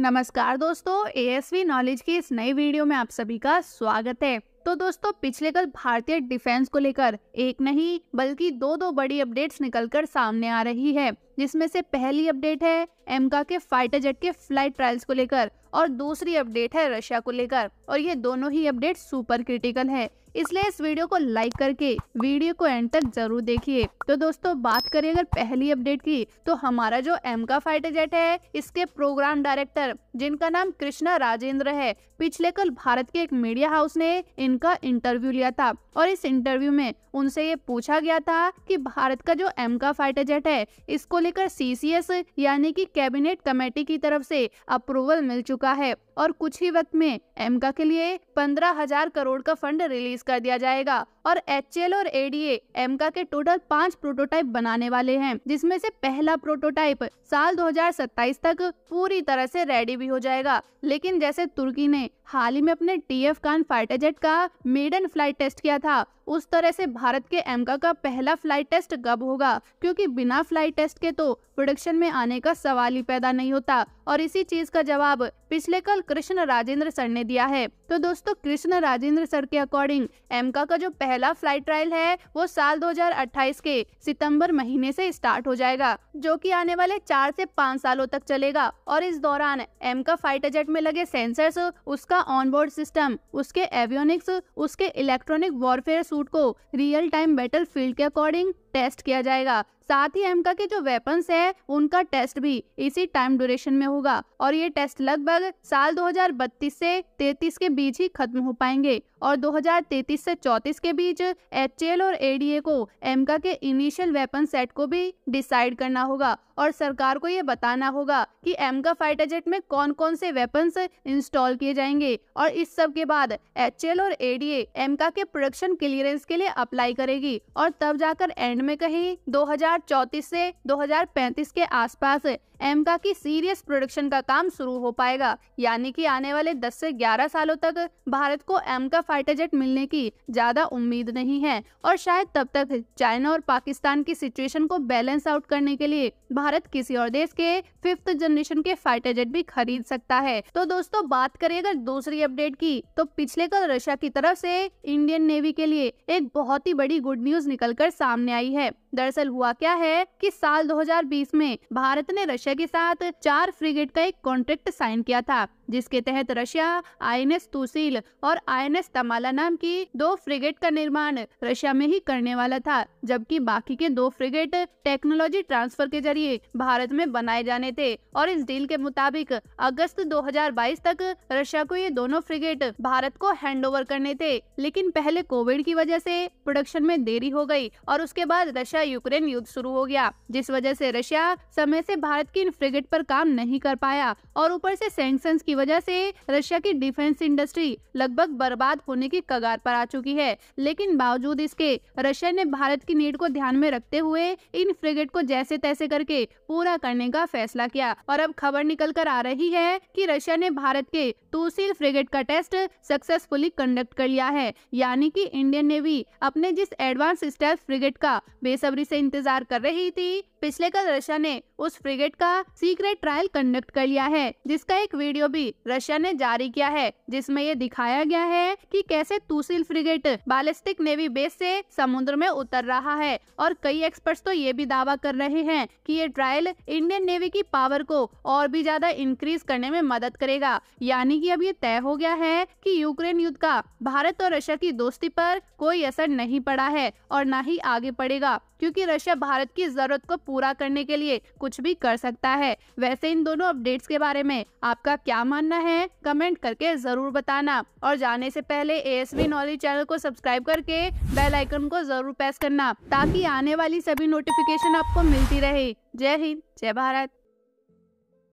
नमस्कार दोस्तों ए नॉलेज की इस नई वीडियो में आप सभी का स्वागत है तो दोस्तों पिछले कल भारतीय डिफेंस को लेकर एक नहीं बल्कि दो दो बड़ी अपडेट्स निकलकर सामने आ रही है जिसमें से पहली अपडेट है एमका के फाइटर जेट के फ्लाइट ट्रायल्स को लेकर और दूसरी अपडेट है रशिया को लेकर और ये दोनों ही अपडेट सुपर क्रिटिकल है इसलिए इस वीडियो को लाइक करके वीडियो को एंड तक जरूर देखिए तो दोस्तों बात करें अगर पहली अपडेट की तो हमारा जो एम का फाइटर जेट है इसके प्रोग्राम डायरेक्टर जिनका नाम कृष्णा राजेंद्र है पिछले कल भारत के एक मीडिया हाउस ने इनका इंटरव्यू लिया था और इस इंटरव्यू में उनसे ये पूछा गया था कि भारत का जो एम का फाइटर जेट है इसको लेकर सीसीएस यानी कि कैबिनेट कमेटी की तरफ से अप्रूवल मिल चुका है और कुछ ही वक्त में एमका के लिए पंद्रह हजार करोड़ का फंड रिलीज कर दिया जाएगा और एच और एडीए एमका के टोटल पाँच प्रोटोटाइप बनाने वाले हैं जिसमें से पहला प्रोटोटाइप साल 2027 तक पूरी तरह से रेडी भी हो जाएगा लेकिन जैसे तुर्की ने हाल ही में अपने T F Kaan fighter jet का मेडन फ्लाइट टेस्ट किया था उस तरह से भारत के एमका का पहला फ्लाइट टेस्ट कब होगा क्योंकि बिना फ्लाइट टेस्ट के तो प्रोडक्शन में आने का सवाल ही पैदा नहीं होता और इसी चीज का जवाब पिछले कल कृष्ण राजेंद्र सर ने दिया है तो दोस्तों कृष्ण राजेंद्र सर के अकॉर्डिंग एमका का जो पहला पहला फ्लाइट ट्रायल है वो साल 2028 के सितंबर महीने से स्टार्ट हो जाएगा जो कि आने वाले चार से पाँच सालों तक चलेगा और इस दौरान एम का फाइटर जेट में लगे सेंसर्स उसका ऑनबोर्ड सिस्टम उसके एवियोनिक्स उसके इलेक्ट्रॉनिक वॉरफेयर सूट को रियल टाइम बैटल फील्ड के अकॉर्डिंग टेस्ट किया जाएगा साथ ही एमका के जो वेपन्स है उनका टेस्ट भी इसी टाइम ड्यूरेशन में होगा और ये टेस्ट लगभग साल 2032 से 33 के बीच ही खत्म हो पाएंगे और 2033 से 34 के बीच एच और एडीए को एमका के इनिशियल वेपन सेट को भी डिसाइड करना होगा और सरकार को ये बताना होगा कि एमका फाइटर जेट में कौन कौन से वेपन्स इंस्टॉल किए जाएंगे और इस सब के बाद एच और एडीए एमका के प्रोडक्शन क्लियरेंस के लिए अप्लाई करेगी और तब जाकर एंड में कहीं 2034 से 2035 के आसपास एमका की सीरियस प्रोडक्शन का काम शुरू हो पाएगा यानी कि आने वाले 10 से 11 सालों तक भारत को एमका फाइटर जेट मिलने की ज्यादा उम्मीद नहीं है और शायद तब तक चाइना और पाकिस्तान की सिचुएशन को बैलेंस आउट करने के लिए भारत किसी और देश के फिफ्थ जनरेशन के फाइटर जेट भी खरीद सकता है तो दोस्तों बात करें अगर दूसरी अपडेट की तो पिछले कल रशिया की तरफ से इंडियन नेवी के लिए एक बहुत ही बड़ी गुड न्यूज निकल कर सामने आई है 통해 दरअसल हुआ क्या है कि साल 2020 में भारत ने रशिया के साथ चार फ्रिगेट का एक कॉन्ट्रैक्ट साइन किया था जिसके तहत Russia I N S Tushil और आई एन एस तमाला नाम की दो फ्रिगेट का निर्माण रशिया में ही करने वाला था जबकि बाकी के दो फ्रिगेट टेक्नोलॉजी ट्रांसफर के जरिए भारत में बनाए जाने थे और इस डील के मुताबिक अगस्त 2022 तक रशिया को ये दोनों फ्रिगेट भारत को हैंडओवर करने थे लेकिन पहले कोविड की वजह से प्रोडक्शन में देरी हो गई और उसके बाद रशिया यूक्रेन युद्ध शुरू हो गया जिस वजह से रशिया समय से भारत की इन फ्रिगेट पर काम नहीं कर पाया और ऊपर से सैंक्शन की वजह से रशिया की डिफेंस इंडस्ट्री लगभग बर्बाद होने की कगार पर आ चुकी है लेकिन बावजूद इसके रशिया ने भारत की नीड को ध्यान में रखते हुए इन फ्रिगेट को जैसे तैसे करके पूरा करने का फैसला किया और अब खबर निकल कर आ रही है की रशिया ने भारत के टूसील फ्रिगेट का टेस्ट सक्सेसफुली कंडक्ट कर लिया है यानी की इंडियन नेवी अपने जिस एडवांस स्टेल फ्रिगेट का बेसब बेसब्री से इंतजार कर रही थी पिछले कल रशिया ने उस फ्रिगेट का सीक्रेट ट्रायल कंडक्ट कर लिया है जिसका एक वीडियो भी रशिया ने जारी किया है जिसमें ये दिखाया गया है कि कैसे Tushil frigate ballistic navy base से समुद्र में उतर रहा है और कई एक्सपर्ट्स तो ये भी दावा कर रहे हैं कि ये ट्रायल इंडियन नेवी की पावर को और भी ज्यादा इंक्रीज करने में मदद करेगा यानी की अब ये तय हो गया है की यूक्रेन युद्ध का भारत और रशिया की दोस्ती आरोप कोई असर नहीं पड़ा है और न ही आगे पड़ेगा क्योंकि रशिया भारत की जरूरत को पूरा करने के लिए कुछ भी कर सकता है वैसे इन दोनों अपडेट्स के बारे में आपका क्या मानना है कमेंट करके जरूर बताना और जाने से पहले एएसवी नॉलेज चैनल को सब्सक्राइब करके बेल आइकन को जरूर प्रेस करना ताकि आने वाली सभी नोटिफिकेशन आपको मिलती रहे जय हिंद जय भारत